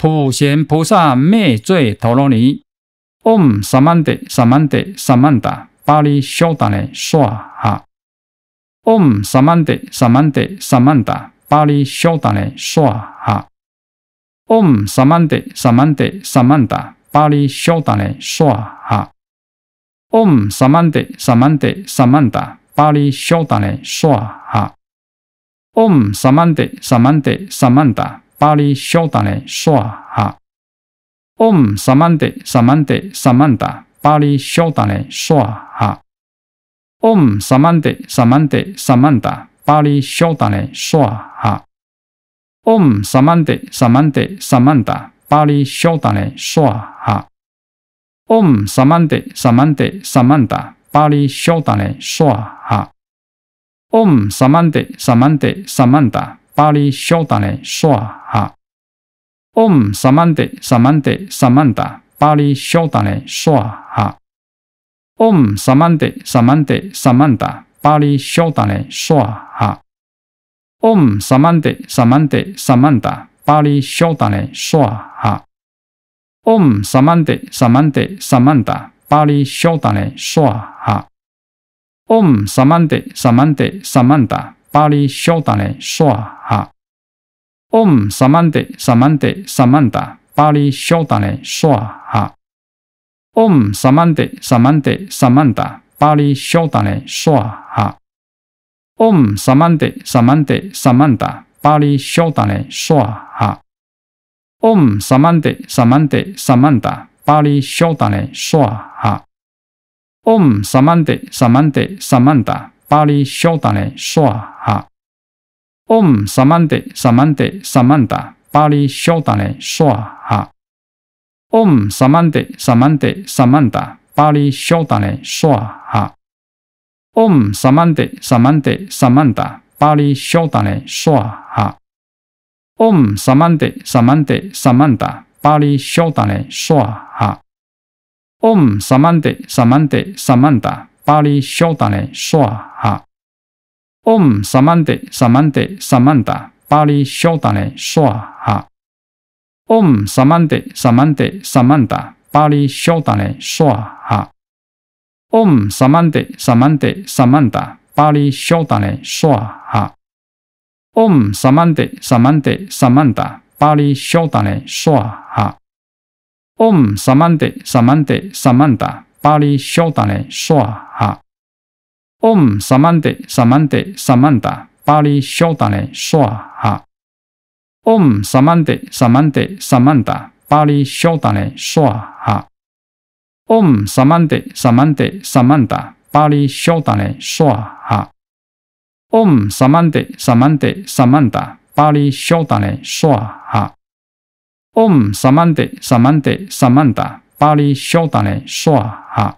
普贤菩萨灭罪陀罗尼。Om Samante Samante Samanta Pali Shodane Swaha。Om Samante Samante Samanta Pali Shodane Swaha。Om Samante Samante Samanta Pali Shodane Swaha。Om Samante Samante Samanta Pali Shodane Swaha。Om Samante Samante Samanta 巴利修达嘞刷哈。Om Samante Samante Samanta 巴利修达嘞刷哈。Om Samante Samante Samanta 巴利修达嘞刷哈。Om Samante Samante Samanta 巴利修达嘞刷哈。Om Samante Samante Samanta 巴利修达嘞刷哈。Om Samante Samante Samanta 巴利修达嘞刷哈。Om Samante Samante Samanta 巴利修 w a h a Om Samante Samante Samanta 巴利修 w a h a Om Samante Samante Samanta 巴利修 w a h a Om Samante Samante Samanta 巴利修 w a h a Om Samante Samante Samanta パリショータネソアハ。オムサマンテサマンテサマンタパリショータネソアハ。オムサマンテサマンテサマンタパリショータネソアハ。オムサマンテサマンテサマンタパリショータネソアハ。オムサマンテサマンテサマンタパリショータネソアハ。オムサマンテサマンテサマンタ巴利修达嘞刷哈。Om Samante Samante Samanta 巴利修达嘞刷哈。Om Samante Samante Samanta 巴利修达嘞刷哈。Om Samante Samante Samanta 巴利修达嘞刷哈。Om Samante Samante Samanta 巴利修达嘞刷哈。Om Samante Samante Samanta 巴利修达嘞刷哈。Om Samante Samante Samanta 巴利修 w a h a Om Samante Samante Samanta 巴利修 w a h a Om Samante Samante Samanta 巴利修 w a h a Om Samante Samante Samanta 巴利修 w a h a Om Samante Samante Samanta 巴利修达嘞刷哈。Om Samante Samante Samanta 巴利修 w a h a Om Samante Samante Samanta 巴利修 w a h a Om Samante Samante Samanta 巴利修 w a h a Om Samante Samante Samanta 巴利修 w a h a Om Samante Samante Samanta 巴黎小岛的脚下。